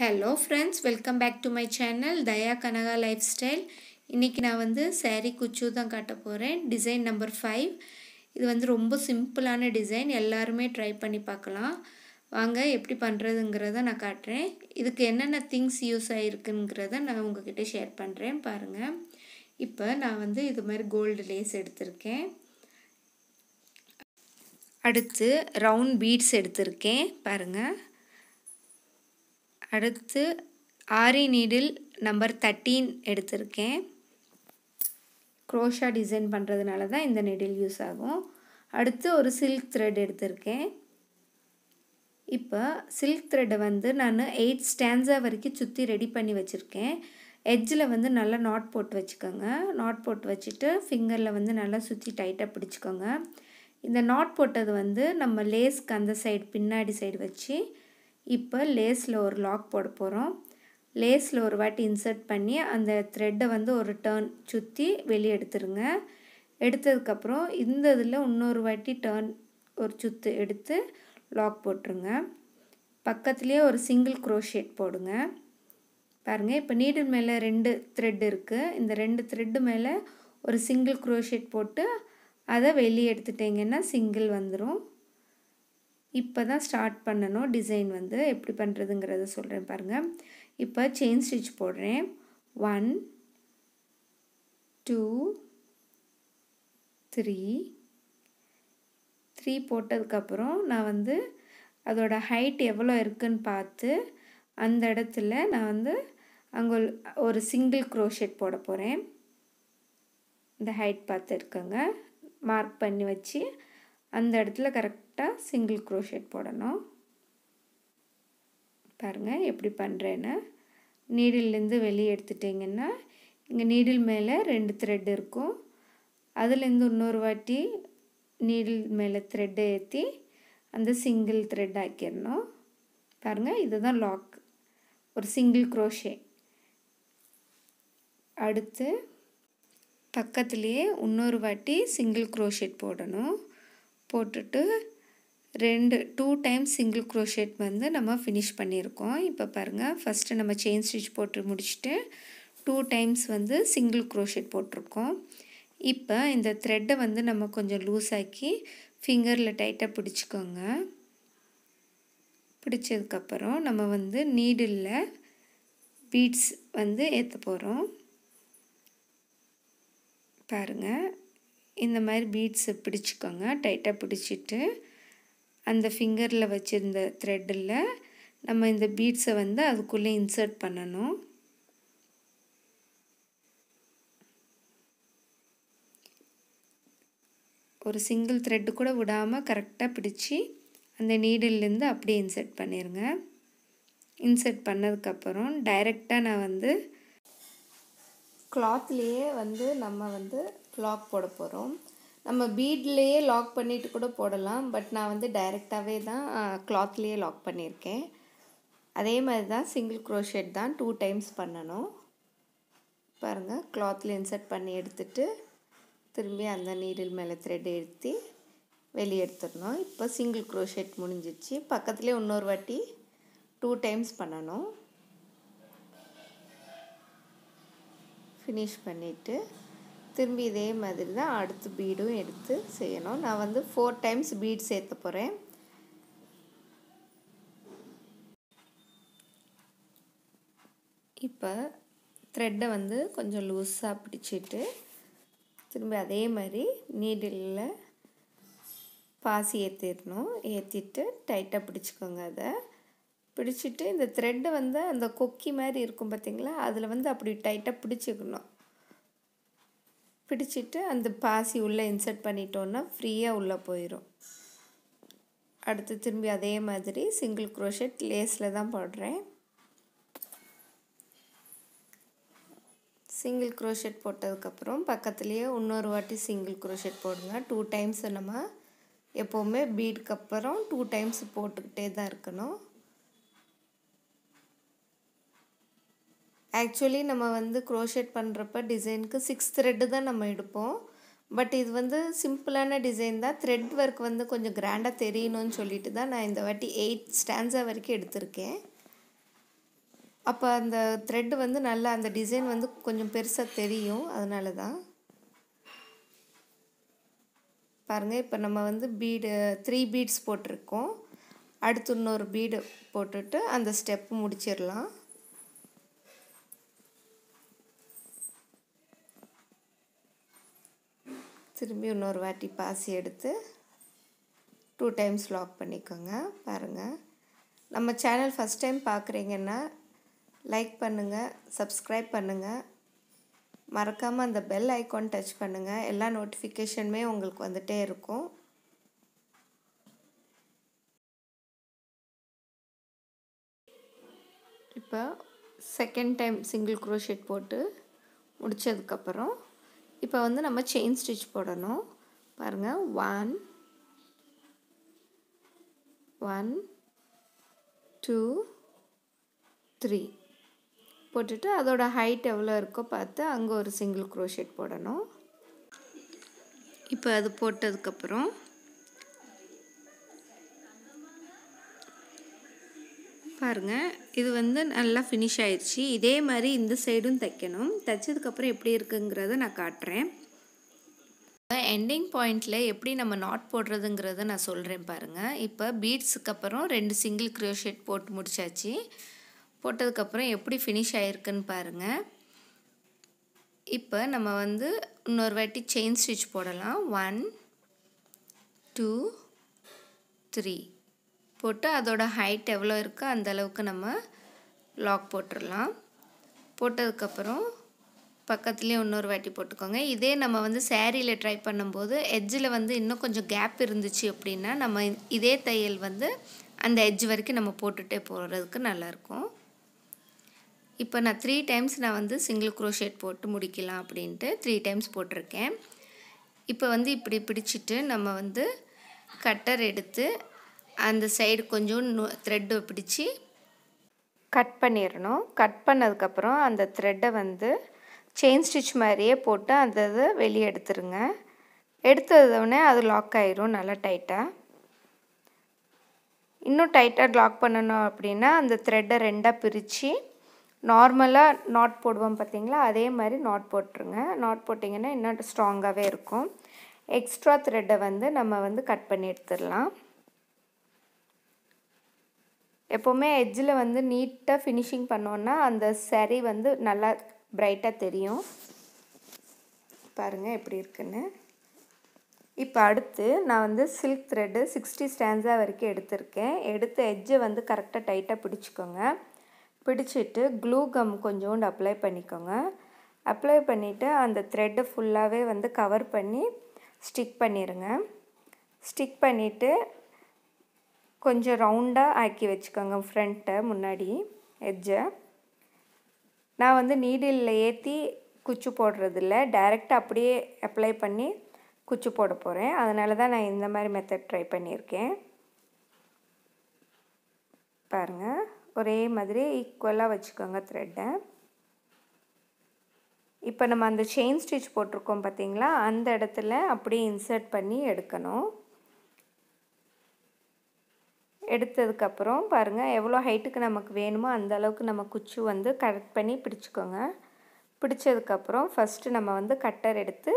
hello friends welcome back to my channel Daya Kanaka lifestyle இன்றைக்கி நான் வந்து சேரீ குச்சு தான் காட்ட போகிறேன் டிசைன் நம்பர் ஃபைவ் இது வந்து ரொம்ப சிம்பிளான டிசைன் எல்லாருமே ட்ரை பண்ணி பார்க்கலாம் வாங்க எப்படி பண்ணுறதுங்கிறத நான் காட்டுறேன் இதுக்கு என்னென்ன திங்ஸ் யூஸ் ஆகிருக்குங்கிறத நான் உங்ககிட்ட ஷேர் பண்ணுறேன் பாருங்கள் இப்போ நான் வந்து இது மாதிரி கோல்டு லேஸ் எடுத்திருக்கேன் அடுத்து ரவுண்ட் பீட்ஸ் எடுத்திருக்கேன் பாருங்கள் அடுத்து ஆரி நீடில் நம்பர் தேர்ட்டீன் எடுத்திருக்கேன் க்ரோஷா டிசைன் பண்ணுறதுனால தான் இந்த நெடில் யூஸ் ஆகும் அடுத்து ஒரு சில்க் த்ரெட் எடுத்திருக்கேன் இப்போ சில்க் த்ரெட்டை வந்து நான் எயிட் ஸ்டாண்ட்ஸா வரைக்கும் சுற்றி ரெடி பண்ணி வச்சுருக்கேன் எட்ஜில் வந்து நல்லா நாட் போட்டு வச்சுக்கோங்க நாட் போட்டு வச்சுட்டு ஃபிங்கரில் வந்து நல்லா சுற்றி டைட்டாக பிடிச்சிக்கோங்க இந்த நாட் போட்டது வந்து நம்ம லேஸ்க்கு அந்த சைடு பின்னாடி சைடு வச்சு இப்போ லேஸில் ஒரு லாக் போட போகிறோம் லேஸில் ஒரு வாட்டி இன்சர்ட் பண்ணி அந்த த்ரெட்டை வந்து ஒரு டேர்ன் சுற்றி வெளியே எடுத்துருங்க எடுத்ததுக்கப்புறம் இந்த இதில் இன்னொரு வாட்டி டேர்ன் ஒரு சுத்து எடுத்து லாக் போட்டுருங்க பக்கத்துலேயே ஒரு சிங்கிள் குரோஷேட் போடுங்க பாருங்கள் இப்போ நீடில் மேலே ரெண்டு த்ரெட் இருக்குது இந்த ரெண்டு த்ரெட்டு மேலே ஒரு சிங்கிள் குரோஷேட் போட்டு அதை வெளியே எடுத்துட்டிங்கன்னா சிங்கிள் வந்துடும் இப்போ தான் ஸ்டார்ட் பண்ணணும் டிசைன் வந்து எப்படி பண்ணுறதுங்கிறத சொல்கிறேன் பாருங்கள் இப்போ செயின் ஸ்டிச் போடுறேன் ஒன் டூ த்ரீ த்ரீ போட்டதுக்கப்புறம் நான் வந்து அதோட ஹைட் எவ்வளோ இருக்குன்னு பார்த்து அந்த இடத்துல நான் வந்து அங்கே ஒரு சிங்கிள் குரோஷெட் போட போகிறேன் இந்த ஹைட் பார்த்து இருக்கங்க மார்க் பண்ணி வச்சு அந்த இடத்துல கரெக்டாக சிங்கிள் குரோஷேட் போடணும் பாருங்கள் எப்படி பண்ணுறேன்னு நீடில்லேருந்து வெளியே எடுத்துட்டிங்கன்னா இங்கே நீடில் மேலே ரெண்டு த்ரெட் இருக்கும் அதுலேருந்து இன்னொரு வாட்டி நீடில் மேலே த்ரெட்டை ஏற்றி அந்த சிங்கிள் த்ரெட் ஆக்கிடணும் பாருங்கள் இதுதான் லாக் ஒரு சிங்கிள் குரோஷே அடுத்து பக்கத்துலேயே இன்னொரு வாட்டி சிங்கிள் குரோஷேட் போடணும் போட்டுட்டு ரெண்டு டூ டைம்ஸ் சிங்கிள் க்ரோஷேட் வந்து நம்ம ஃபினிஷ் பண்ணியிருக்கோம் இப்போ பாருங்கள் ஃபஸ்ட்டு நம்ம செயின் ஸ்டிச் போட்டு முடிச்சுட்டு டூ டைம்ஸ் வந்து சிங்கிள் க்ரோஷேட் போட்டிருக்கோம் இப்போ இந்த த்ரெட்டை வந்து நம்ம கொஞ்சம் லூஸ் ஆக்கி ஃபிங்கரில் டைட்டாக பிடிச்சிக்கோங்க பிடிச்சதுக்கப்புறம் நம்ம வந்து நீடில் பீட்ஸ் வந்து ஏற்ற போகிறோம் பாருங்கள் இந்த மாதிரி பீட்ஸை பிடிச்சிக்கோங்க டைட்டாக பிடிச்சிட்டு அந்த ஃபிங்கரில் வச்சுருந்த த்ரெட்டில் நம்ம இந்த பீட்ஸை வந்து அதுக்குள்ளே இன்சர்ட் பண்ணணும் ஒரு சிங்கிள் த்ரெட்டு கூட விடாமல் கரெக்டாக பிடிச்சி அந்த நீடில்லேருந்து அப்படியே இன்சர்ட் பண்ணிடுங்க இன்சர்ட் பண்ணதுக்கப்புறம் டைரெக்டாக நான் வந்து கிளாத்லேயே வந்து நம்ம வந்து லாக் போட போகிறோம் நம்ம பீட்லேயே லாக் பண்ணிட்டு கூட போடலாம் பட் நான் வந்து டைரெக்டாகவே தான் கிளாத்லேயே லாக் பண்ணியிருக்கேன் அதே மாதிரி தான் சிங்கிள் க்ரோஷெட் தான் டூ டைம்ஸ் பண்ணணும் பாருங்கள் கிளாத்தில் இன்சர்ட் பண்ணி எடுத்துட்டு திரும்பி அந்த நீடில் மேலே த்ரெட் எடுத்து வெளியே எடுத்துடணும் இப்போ சிங்கிள் க்ரோஷெட் முடிஞ்சிச்சு பக்கத்துலேயே இன்னொரு வாட்டி டூ டைம்ஸ் பண்ணணும் ஃபினிஷ் பண்ணிவிட்டு திரும்பி இதே மாதிரி தான் அடுத்து பீடும் எடுத்து செய்யணும் நான் வந்து ஃபோர் டைம்ஸ் பீட் சேர்த்து போகிறேன் இப்போ த்ரெட்டை வந்து கொஞ்சம் லூஸாக பிடிச்சிட்டு திரும்ப அதே மாதிரி நீடிலில் பாசி ஏற்றிடணும் ஏற்றிட்டு டைட்டாக பிடிச்சிக்கோங்க அதை பிடிச்சிட்டு இந்த த்ரெட்டை வந்து அந்த கொக்கி மாதிரி இருக்கும் பார்த்திங்களா அதில் வந்து அப்படி டைட்டாக பிடிச்சிக்கணும் பிடிச்சிட்டு அந்த பாசி உள்ளே இன்சர்ட் பண்ணிட்டோன்னா ஃப்ரீயாக உள்ளே போயிடும் அடுத்து திரும்பி அதே மாதிரி சிங்கிள் குரோஷெட் லேஸில் தான் போடுறேன் சிங்கிள் குரோஷெட் போட்டதுக்கப்புறம் பக்கத்துலேயே இன்னொரு வாட்டி சிங்கிள் குரோஷெட் போடுங்க டூ டைம்ஸ் நம்ம எப்போவுமே பீடுக்கு அப்புறம் டூ டைம்ஸ் போட்டுக்கிட்டே தான் இருக்கணும் ஆக்சுவலி நம்ம வந்து க்ரோஷேட் பண்ணுறப்ப டிசைனுக்கு சிக்ஸ் த்ரெட்டு தான் நம்ம எடுப்போம் பட் இது வந்து சிம்பிளான டிசைன் தான் த்ரெட் ஒர்க் வந்து கொஞ்சம் கிராண்டாக தெரியணும்னு சொல்லிட்டு தான் நான் இந்த வாட்டி எயிட் ஸ்டாண்ட்ஸா வரைக்கும் எடுத்திருக்கேன் அப்போ அந்த த்ரெட் வந்து நல்லா அந்த டிசைன் வந்து கொஞ்சம் பெருசாக தெரியும் அதனால தான் பாருங்கள் இப்போ நம்ம வந்து பீடு த்ரீ பீட்ஸ் போட்டிருக்கோம் அடுத்து இன்னொரு பீடு போட்டுட்டு அந்த ஸ்டெப் முடிச்சிடலாம் திரும்பி இன்னொரு வாட்டி பாசி எடுத்து டூ டைம்ஸ் லாக் பண்ணிக்கோங்க பாருங்கள் நம்ம சேனல் ஃபஸ்ட் டைம் பார்க்குறீங்கன்னா லைக் பண்ணுங்கள் சப்ஸ்கிரைப் பண்ணுங்கள் மறக்காமல் அந்த பெல் ஐக்கான் டச் பண்ணுங்கள் எல்லா நோட்டிஃபிகேஷனுமே உங்களுக்கு வந்துகிட்டே இருக்கும் இப்போ செகண்ட் டைம் சிங்கிள் க்ரோஷெட் போட்டு முடித்ததுக்கப்புறம் இப்போ வந்து நம்ம செயின் ஸ்டிச் போடணும் பாருங்கள் ஒன் ஒன் டூ த்ரீ போட்டுட்டு அதோட ஹைட் எவ்வளோ இருக்கோ பார்த்து அங்கே ஒரு சிங்கிள் குரோஷேட் போடணும் இப்போ அது போட்டதுக்கப்புறம் பாருங்கள் இது வந்து நல்லா ஃபினிஷ் ஆயிடுச்சு இதே மாதிரி இந்த சைடும் தைக்கணும் தைச்சதுக்கப்புறம் எப்படி இருக்குங்கிறத நான் காட்டுறேன் எண்டிங் பாயிண்டில் எப்படி நம்ம நாட் போடுறதுங்கிறத நான் சொல்கிறேன் பாருங்கள் இப்போ பீட்ஸுக்கு அப்புறம் ரெண்டு சிங்கிள் க்ரோஷேட் போட்டு முடிச்சாச்சு போட்டதுக்கப்புறம் எப்படி ஃபினிஷ் ஆகிருக்குன்னு பாருங்கள் இப்போ நம்ம வந்து இன்னொரு வாட்டி செயின் ஸ்டிச் போடலாம் ஒன் டூ த்ரீ போட்டு அதோட ஹைட் எவ்வளோ இருக்கோ அந்த அளவுக்கு நம்ம லாக் போட்டுடலாம் போட்டதுக்கப்புறம் பக்கத்துலேயும் இன்னொரு வாட்டி போட்டுக்கோங்க இதே நம்ம வந்து சேரீயில் ட்ரை பண்ணும்போது எட்ஜில் வந்து இன்னும் கொஞ்சம் கேப் இருந்துச்சு அப்படின்னா நம்ம இதே தையல் வந்து அந்த எஜ் வரைக்கும் நம்ம போட்டுகிட்டே போகிறதுக்கு நல்லாயிருக்கும் இப்போ நான் த்ரீ டைம்ஸ் நான் வந்து சிங்கிள் குரோஷேட் போட்டு முடிக்கலாம் அப்படின்ட்டு த்ரீ டைம்ஸ் போட்டிருக்கேன் இப்போ வந்து இப்படி பிடிச்சிட்டு நம்ம வந்து கட்டர் எடுத்து அந்த சைடு கொஞ்சம் த்ரெட்டு பிடிச்சி கட் பண்ணிடணும் கட் பண்ணதுக்கப்புறம் அந்த த்ரெட்டை வந்து செயின் ஸ்டிச் மாதிரியே போட்டு அந்த இதை வெளியே எடுத்துருங்க எடுத்ததுடனே அது லாக் ஆயிரும் நல்லா டைட்டாக இன்னும் டைட்டாக லாக் பண்ணணும் அப்படின்னா அந்த த்ரெட்டை ரெண்டாக பிரித்து நார்மலாக நாட் போடுவோம் பார்த்தீங்களா அதே மாதிரி நாட் போட்டுருங்க நாட் போட்டிங்கன்னா இன்னும் ஸ்ட்ராங்காகவே இருக்கும் எக்ஸ்ட்ரா த்ரெட்டை வந்து நம்ம வந்து கட் பண்ணி எடுத்துடலாம் எப்போவுமே எட்ஜில் வந்து நீட்டாக ஃபினிஷிங் பண்ணோன்னா அந்த சரி வந்து நல்லா பிரைட்டாக தெரியும் பாருங்கள் எப்படி இருக்குன்னு இப்போ அடுத்து நான் வந்து சில்க் த்ரெட்டு சிக்ஸ்டி ஸ்டாண்ட்ஸா வரைக்கும் எடுத்திருக்கேன் எடுத்து எட்ஜை வந்து கரெக்டாக டைட்டாக பிடிச்சிக்கோங்க பிடிச்சிட்டு க்ளூ கம் கொஞ்சோண்டு அப்ளை பண்ணிக்கோங்க அப்ளை பண்ணிவிட்டு அந்த த்ரெட்டை ஃபுல்லாகவே வந்து கவர் பண்ணி ஸ்டிக் பண்ணிடுங்க ஸ்டிக் பண்ணிவிட்டு கொஞ்சம் ரவுண்டாக ஆக்கி வச்சுக்கோங்க ஃப்ரண்ட்டை முன்னாடி எட்ஜை நான் வந்து நீடிலில் ஏற்றி குச்சி போடுறதில்ல டைரெக்டாக அப்படியே அப்ளை பண்ணி குச்சி போட போகிறேன் அதனால தான் நான் இந்த மாதிரி மெத்தட் ட்ரை பண்ணியிருக்கேன் பாருங்கள் ஒரே மாதிரி ஈக்குவலாக வச்சுக்கோங்க த்ரெட்டை இப்போ நம்ம அந்த செயின் ஸ்டிச் போட்டிருக்கோம் பார்த்தீங்களா அந்த இடத்துல அப்படியே இன்சர்ட் பண்ணி எடுக்கணும் எடுத்ததுக்கப்புறம் பாருங்கள் எவ்வளோ ஹைட்டுக்கு நமக்கு வேணுமோ அந்த அளவுக்கு நம்ம குச்சி வந்து கரெக்ட் பண்ணி பிடிச்சிக்கோங்க பிடிச்சதுக்கப்புறம் ஃபஸ்ட்டு நம்ம வந்து கட்டர் எடுத்து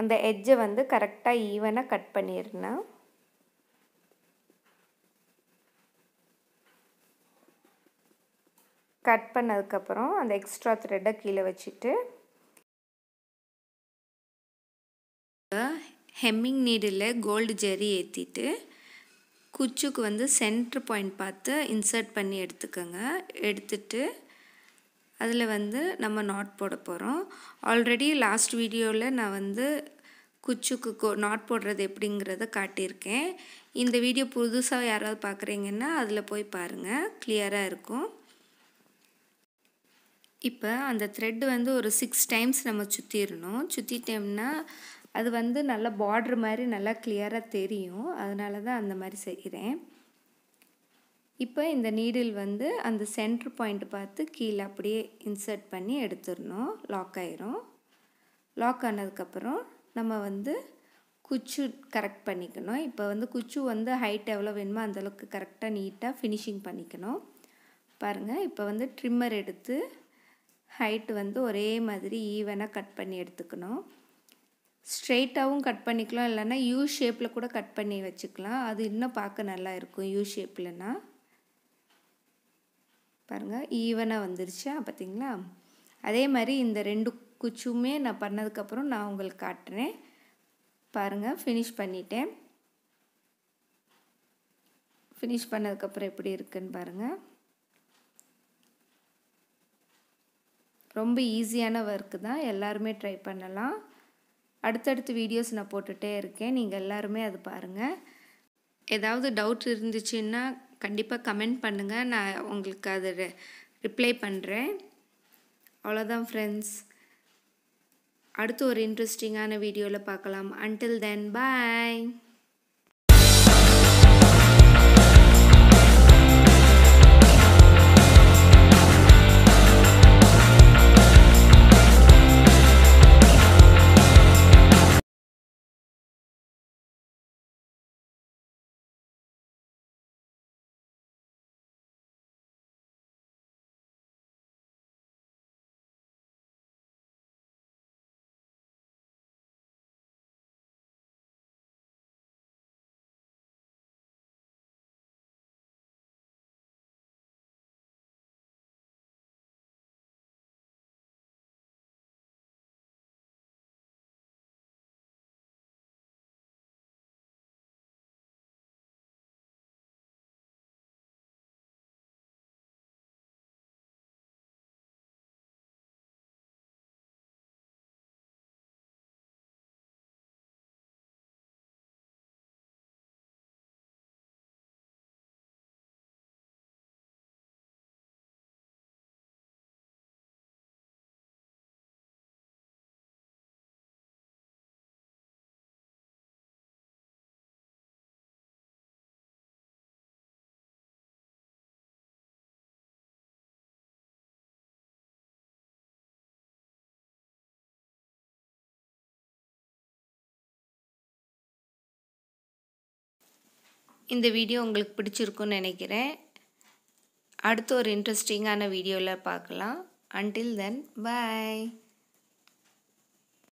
அந்த எஜ்ஜை வந்து கரெக்டாக ஈவனாக கட் பண்ணிடணும் கட் பண்ணதுக்கப்புறம் அந்த எக்ஸ்ட்ரா த்ரெட்டை கீழே வச்சுட்டு ஹெம்மிங் நீடில் கோல்டு ஜெரி ஏற்றிட்டு குச்சுக்கு வந்து சென்ட்ரு பாயிண்ட் பார்த்து இன்சர்ட் பண்ணி எடுத்துக்கோங்க எடுத்துட்டு அதில் வந்து நம்ம நாட் போட போகிறோம் ஆல்ரெடி லாஸ்ட் வீடியோவில் நான் வந்து குச்சுக்கு கோ நாட் போடுறது எப்படிங்கிறத காட்டியிருக்கேன் இந்த வீடியோ புதுசாக யாராவது பார்க்குறீங்கன்னா அதில் போய் பாருங்கள் கிளியராக இருக்கும் இப்போ அந்த த்ரெட் வந்து ஒரு சிக்ஸ் டைம்ஸ் நம்ம சுற்றிடணும் சுற்றிட்டோம்னா அது வந்து நல்லா பார்ட்ரு மாதிரி நல்லா கிளியராக தெரியும் அதனால தான் அந்த மாதிரி செய்கிறேன் இப்போ இந்த நீடில் வந்து அந்த சென்ட்ரு பாயிண்ட் பார்த்து கீழே அப்படியே இன்சர்ட் பண்ணி எடுத்துடணும் லாக் ஆயிரும் லாக் ஆனதுக்கப்புறம் நம்ம வந்து குச்சு கரெக்ட் பண்ணிக்கணும் இப்போ வந்து குச்சு வந்து ஹைட் எவ்வளோ வேணுமோ அந்தளவுக்கு கரெக்டாக நீட்டாக ஃபினிஷிங் பண்ணிக்கணும் பாருங்கள் இப்போ வந்து ட்ரிம்மர் எடுத்து ஹைட் வந்து ஒரே மாதிரி ஈவனாக கட் பண்ணி எடுத்துக்கணும் ஸ்ட்ரெயிட்டாகவும் கட் பண்ணிக்கலாம் இல்லைன்னா யூ ஷேப்பில் கூட கட் பண்ணி வச்சுக்கலாம் அது இன்னும் பார்க்க நல்லா இருக்கும் யூ ஷேப்பில்னா பாருங்கள் ஈவனாக வந்துருச்சா பார்த்திங்களா அதே மாதிரி இந்த ரெண்டு குச்சுமே நான் பண்ணதுக்கப்புறம் நான் உங்களுக்கு காட்டுறேன் பாருங்கள் ஃபினிஷ் பண்ணிட்டேன் ஃபினிஷ் பண்ணதுக்கப்புறம் எப்படி இருக்குன்னு பாருங்கள் ரொம்ப ஈஸியான ஒர்க்கு தான் எல்லாருமே ட்ரை பண்ணலாம் அடுத்தடுத்து வீடியோஸ் நான் போட்டுகிட்டே இருக்கேன் நீங்கள் எல்லாருமே அது பாருங்கள் ஏதாவது டவுட் இருந்துச்சுன்னா கண்டிப்பாக கமெண்ட் பண்ணுங்கள் நான் உங்களுக்கு அது ரிப்ளை பண்ணுறேன் அவ்வளோதான் ஃப்ரெண்ட்ஸ் அடுத்து ஒரு இன்ட்ரெஸ்டிங்கான வீடியோவில் பார்க்கலாம் அன்டில் தென் பாய் இந்த வீடியோ உங்களுக்கு பிடிச்சிருக்குன்னு நினைக்கிறேன் அடுத்து ஒரு இன்ட்ரெஸ்டிங்கான வீடியோவில் பார்க்கலாம் அன்டில் தென் பாய்